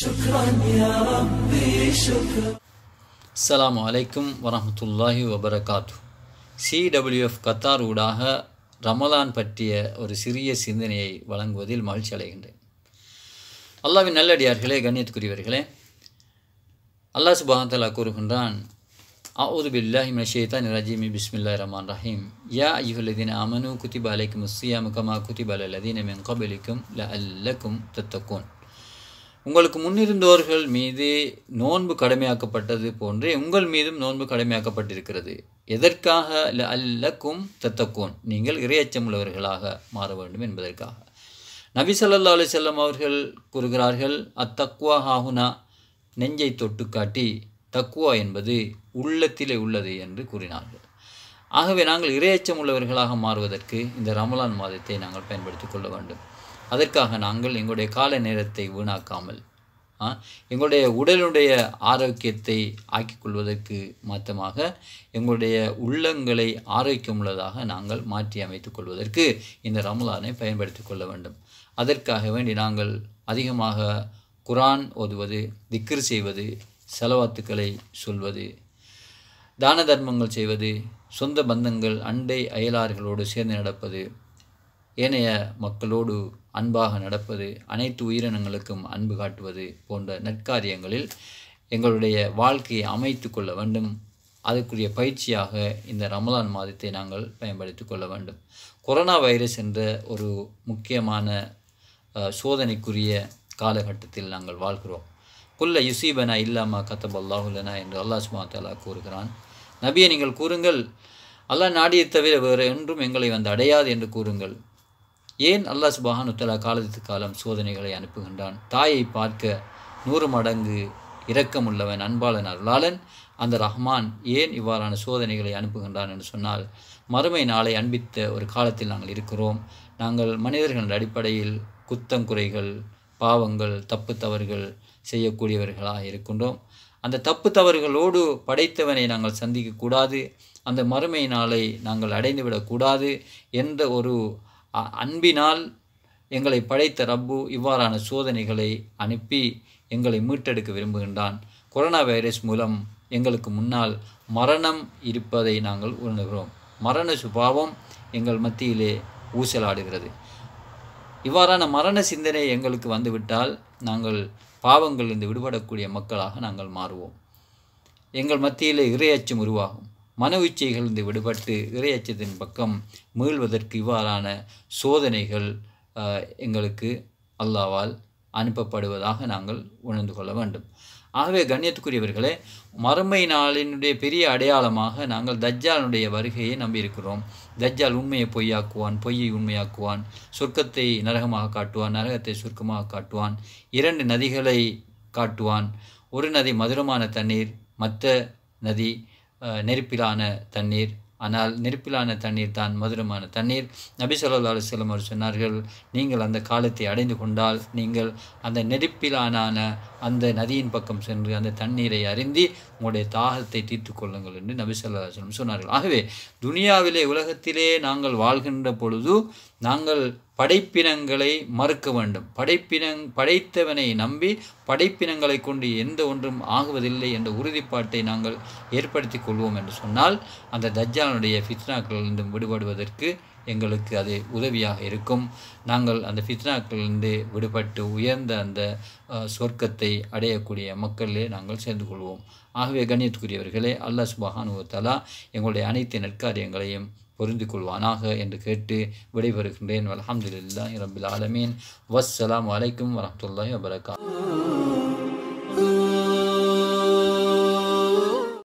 شكرا يا ربي شكرا السلام عليكم ورحمة சிடபிள்யூஎஃப் Qatar ஊடாக ரமலான் பற்றிய ஒரு சிறிய சிந்தனையை வழங்குவதில் மகிழ்ச்சி அடைகின்றேன் அல்லாவின் நல்லடியார்களே கண்ணியத்துக்குரியவர்களே அல்லாஹ் சுபாத்தலா கூறுகின்றான் அவுது பில்லாஹிம் ஷேதான் ரஜீமி பிஸ்மில்லா ரஹ்மான் ரஹீம் யா ஐயுலதீன் அமனு குத்திப அலைக்கும் முஸ்ஸியாமு கமா குத்திப அலதீன் மின் கபிலிக்கும் ல அல்லக்கும் தத்தக்கோன் உங்களுக்கு முன்னிருந்தோர்கள் மீது நோன்பு கடமையாக்கப்பட்டது போன்றே உங்கள் மீதும் நோன்பு கடமையாக்கப்பட்டிருக்கிறது எதற்காக அல்லக்கும் தத்தக்கோன் நீங்கள் இறையச்சம் உள்ளவர்களாக மாற வேண்டும் என்பதற்காக நபி சல்லா அலி செல்லம் அவர்கள் கூறுகிறார்கள் அத்தக்குவா ஆகுனா நெஞ்சை தொட்டு காட்டி தக்குவா என்பது உள்ளத்திலே உள்ளது என்று கூறினார்கள் ஆகவே நாங்கள் இரையச்சம் உள்ளவர்களாக மாறுவதற்கு இந்த ரமலான் மாதத்தை நாங்கள் பயன்படுத்தி கொள்ள வேண்டும் அதற்காக நாங்கள் எங்களுடைய கால நேரத்தை வீணாக்காமல் எங்களுடைய உடலுடைய ஆரோக்கியத்தை ஆக்கிக் கொள்வதற்கு மாற்றமாக எங்களுடைய உள்ளங்களை ஆரோக்கியமுள்ளதாக நாங்கள் மாற்றி அமைத்துக் கொள்வதற்கு இந்த ரமலானை பயன்படுத்தி கொள்ள வேண்டும் அதற்காக வேண்டி நாங்கள் அதிகமாக குரான் ஓதுவது திக்ரு செய்வது செலவாத்துக்களை சொல்வது தான தர்மங்கள் செய்வது சொந்த பந்தங்கள் அண்டை அயலார்களோடு சேர்ந்து நடப்பது ஏனைய மக்களோடு அன்பாக நடப்பது அனைத்து உயிரினங்களுக்கும் அன்பு காட்டுவது போன்ற நற்காரியங்களில் எங்களுடைய வாழ்க்கையை அமைத்து கொள்ள வேண்டும் அதற்குரிய பயிற்சியாக இந்த ரமலான் மாதத்தை நாங்கள் பயன்படுத்தி கொள்ள வேண்டும் கொரோனா வைரஸ் என்ற ஒரு முக்கியமான சோதனைக்குரிய காலகட்டத்தில் நாங்கள் வாழ்கிறோம் குல்ல யுசீபனா இல்லாமா கத்தபல்லாஹுலனா என்று அல்லாஹ் சுமாத்தாலா கூறுகிறான் நபியை நீங்கள் கூறுங்கள் அல்லாஹ் நாடியை தவிர வேறு என்றும் எங்களை வந்து அடையாது என்று கூறுங்கள் ஏன் அல்லாஹ் சுபான் உத்தலா காலத்து காலம் சோதனைகளை அனுப்புகின்றான் தாயை பார்க்க நூறு மடங்கு இரக்கமுள்ளவன் அன்பாளன் அருளாளன் அந்த ரஹ்மான் ஏன் இவ்வாறான சோதனைகளை அனுப்புகின்றான் என்று சொன்னால் மறுமை நாளை அன்பித்த ஒரு காலத்தில் நாங்கள் இருக்கிறோம் நாங்கள் மனிதர்களின் அடிப்படையில் குத்தங்குறைகள் பாவங்கள் தப்பு தவறுகள் செய்யக்கூடியவர்களாக இருக்கின்றோம் அந்த தப்பு தவறுகளோடு படைத்தவனை நாங்கள் சந்திக்கக்கூடாது அந்த மறுமை நாளை நாங்கள் அடைந்துவிடக்கூடாது என்ற ஒரு அன்பினால் எங்களை படைத்த ரப்பு இவ்வாறான சோதனைகளை அனுப்பி எங்களை மீட்டெடுக்க விரும்புகின்றான் கொரோனா வைரஸ் மூலம் எங்களுக்கு முன்னால் மரணம் இருப்பதை நாங்கள் உணர்கிறோம் மரண சுபாவம் எங்கள் மத்தியிலே ஊசலாடுகிறது இவ்வாறான மரண சிந்தனை எங்களுக்கு வந்துவிட்டால் நாங்கள் பாவங்களிலிருந்து விடுபடக்கூடிய மக்களாக நாங்கள் மாறுவோம் எங்கள் மத்தியில் இறையச்சம் உருவாகும் மன உச்சைகளிலிருந்து விடுபட்டு இறையச்சத்தின் பக்கம் மீள்வதற்கு இவ்வாறான சோதனைகள் எங்களுக்கு அல்லாவால் அனுப்பப்படுவதாக நாங்கள் உணர்ந்து கொள்ள வேண்டும் ஆகவே கண்ணியத்துக்குரியவர்களே மறுமை நாளினுடைய பெரிய அடையாளமாக நாங்கள் தஜ்ஜாலுடைய வருகையை நம்பியிருக்கிறோம் தஜ்ஜால் உண்மையை பொய்யாக்குவான் பொய்யை உண்மையாக்குவான் சொர்க்கத்தை நரகமாக காட்டுவான் நரகத்தை சுருக்கமாக காட்டுவான் இரண்டு நதிகளை காட்டுவான் ஒரு நதி மதுரமான தண்ணீர் மற்ற நதி நெருப்பிலான தண்ணீர் ஆனால் நெருப்பிலான தண்ணீர் தான் மதுரமான தண்ணீர் நபி சொல்லா அலுவலம் அவர் சொன்னார்கள் நீங்கள் அந்த காலத்தை அடைந்து கொண்டால் நீங்கள் அந்த நெருப்பிலான அந்த நதியின் பக்கம் சென்று அந்த தண்ணீரை அருந்தி உங்களுடைய தாகத்தை தீர்த்து கொள்ளுங்கள் என்று நபி சொல்லா அலுவலம் சொன்னார்கள் ஆகவே துனியாவிலே உலகத்திலே நாங்கள் வாழ்கின்ற பொழுது நாங்கள் படைப்பினங்களை மறுக்க வேண்டும் படைப்பினங் படைத்தவனை நம்பி படைப்பினங்களை கொண்டு எந்த ஒன்றும் ஆகுவதில்லை என்ற உறுதிப்பாட்டை நாங்கள் ஏற்படுத்தி கொள்வோம் என்று சொன்னால் அந்த தஜ்ஜானுடைய ஃபித்னாக்களிலிருந்து விடுபடுவதற்கு எங்களுக்கு அது உதவியாக இருக்கும் நாங்கள் அந்த ஃபித்னாக்களிலிருந்து விடுபட்டு உயர்ந்த அந்த சொர்க்கத்தை அடையக்கூடிய மக்களிலே நாங்கள் சேர்ந்து கொள்வோம் ஆகவே கண்ணியத்துக்குரியவர்களே அல்லா சுபஹானுவத்தாலா எங்களுடைய அனைத்து நற்காரியங்களையும் புரிந்து கொள்வானாக என்று கேட்டு விடைபெறுகின்றேன் அலமதுல்லாஹி ரபில் ஆலமீன் வஸ்ஸலாம் வலைக்கும் வரமத்துல்லாஹி வபரகா